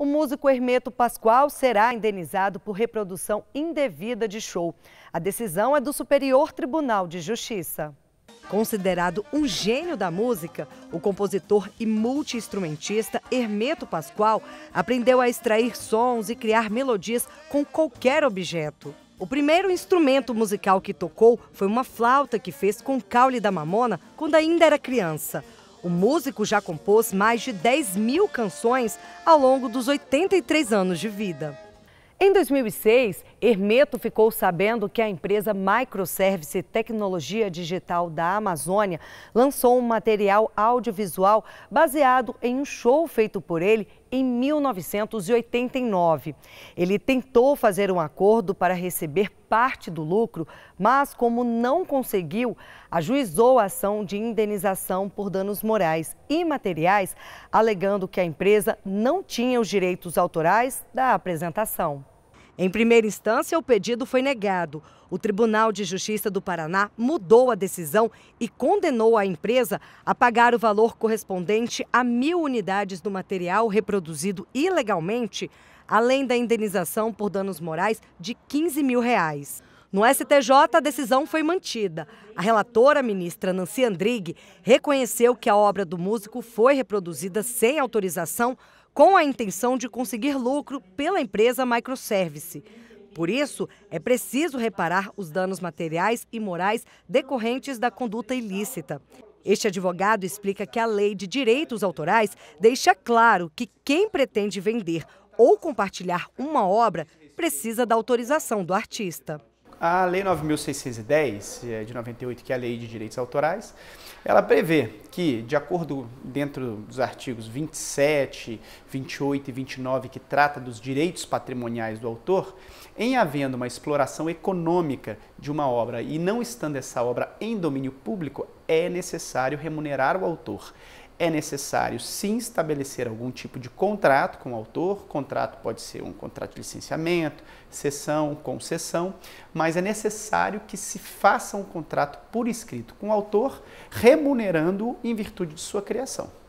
O músico Hermeto Pascoal será indenizado por reprodução indevida de show. A decisão é do Superior Tribunal de Justiça. Considerado um gênio da música, o compositor e multiinstrumentista Hermeto Pascoal aprendeu a extrair sons e criar melodias com qualquer objeto. O primeiro instrumento musical que tocou foi uma flauta que fez com caule da mamona quando ainda era criança. O músico já compôs mais de 10 mil canções ao longo dos 83 anos de vida. Em 2006, Hermeto ficou sabendo que a empresa Microservice Tecnologia Digital da Amazônia lançou um material audiovisual baseado em um show feito por ele em 1989. Ele tentou fazer um acordo para receber parte do lucro, mas como não conseguiu, ajuizou a ação de indenização por danos morais e materiais, alegando que a empresa não tinha os direitos autorais da apresentação. Em primeira instância, o pedido foi negado. O Tribunal de Justiça do Paraná mudou a decisão e condenou a empresa a pagar o valor correspondente a mil unidades do material reproduzido ilegalmente além da indenização por danos morais de 15 mil reais. No STJ, a decisão foi mantida. A relatora, ministra Nancy Andrighi, reconheceu que a obra do músico foi reproduzida sem autorização com a intenção de conseguir lucro pela empresa Microservice. Por isso, é preciso reparar os danos materiais e morais decorrentes da conduta ilícita. Este advogado explica que a lei de direitos autorais deixa claro que quem pretende vender ou compartilhar uma obra precisa da autorização do artista. A Lei 9.610, é, de 98, que é a Lei de Direitos Autorais, ela prevê que, de acordo dentro dos artigos 27, 28 e 29, que trata dos direitos patrimoniais do autor, em havendo uma exploração econômica de uma obra e não estando essa obra em domínio público, é necessário remunerar o autor é necessário sim estabelecer algum tipo de contrato com o autor. O contrato pode ser um contrato de licenciamento, cessão, concessão, mas é necessário que se faça um contrato por escrito com o autor, remunerando-o em virtude de sua criação.